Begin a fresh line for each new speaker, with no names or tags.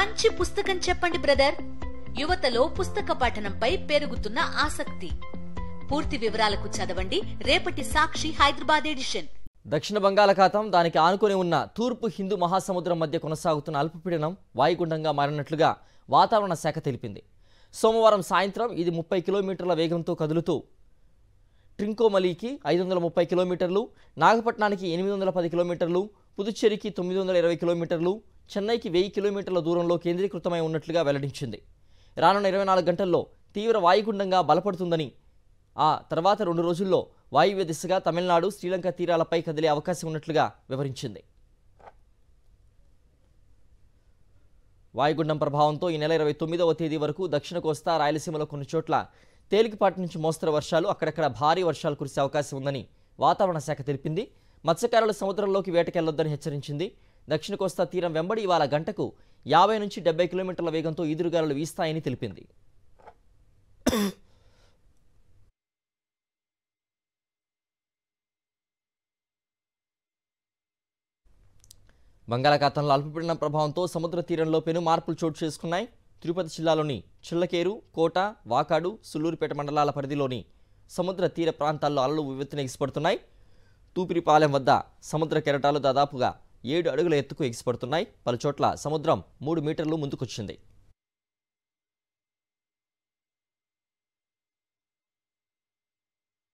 మంచి పుస్తకం చెప్పండి బ్రదర్ యువతలో పుస్తక పఠనంపై పెరుగుతున్న ఆసక్తి పూర్తి వివరాలకు చదవండి రేపటి సాక్షి హైదరాబాద్ ఎడిషన్
దక్షిణ బంగాళాఖాతం దానికి ఆనుకుని ఉన్న తూర్పు హిందూ మహాసముద్రం మధ్య కొనసాగుతున్న అల్పపీడనం వాయుగుండంగా మారినట్లుగా వాతావరణ శాఖ తెలిపింది సోమవారం సాయంత్రం ఇది ముప్పై కిలోమీటర్ల వేగంతో కదులుతూ ట్రింకోమలీకి ఐదు వందల ముప్పై కిలోమీటర్లు నాగపట్నానికి ఎనిమిది వందల పది కిలోమీటర్లు పుదుచ్చేరికి తొమ్మిది వందల ఇరవై కిలోమీటర్లు చెన్నైకి వెయ్యి కిలోమీటర్ల దూరంలో కేంద్రీకృతమై ఉన్నట్లుగా వెల్లడించింది రానున్న ఇరవై నాలుగు గంటల్లో తీవ్ర వాయుగుండంగా బలపడుతుందని ఆ తర్వాత రెండు రోజుల్లో వాయువ్య దిశగా తమిళనాడు శ్రీలంక తీరాలపై కదిలే అవకాశం ఉన్నట్లుగా వివరించింది వాయుగుండం ప్రభావంతో ఈ నెల ఇరవై తొమ్మిదవ తేదీ వరకు దక్షిణ కోస్తా రాయలసీమలో కొన్ని చోట్ల తేలికపాటి నుంచి మోస్తరు వర్షాలు అక్కడక్కడ భారీ వర్షాలు కురిసే అవకాశం ఉందని వాతావరణ శాఖ తెలిపింది మత్స్యకారులు సముద్రంలోకి వేటకెళ్లొద్దని హెచ్చరించింది దక్షిణ కోస్తా తీరం వెంబడి ఇవాళ గంటకు యాభై నుంచి డెబ్బై కిలోమీటర్ల వేగంతో ఈదురుగాలు వీస్తాయని తెలిపింది బంగాళాఖాతంలో అల్పపీడనం ప్రభావంతో సముద్ర తీరంలో పెను మార్పులు చోటు చేసుకున్నాయి తిరుపతి జిల్లాలోని చిల్లకేరు కోట వాకాడు సుల్లూరుపేట మండలాల పరిధిలోని సముద్ర తీర ప్రాంతాల్లో అలలు వివెత్తున ఎగిసిపడుతున్నాయి తూపిరిపాలెం వద్ద సముద్ర కెరటాలు దాదాపుగా ఏడు అడుగుల ఎత్తుకు ఎగిసిపడుతున్నాయి పలుచోట్ల సముద్రం మూడు మీటర్లు ముందుకొచ్చింది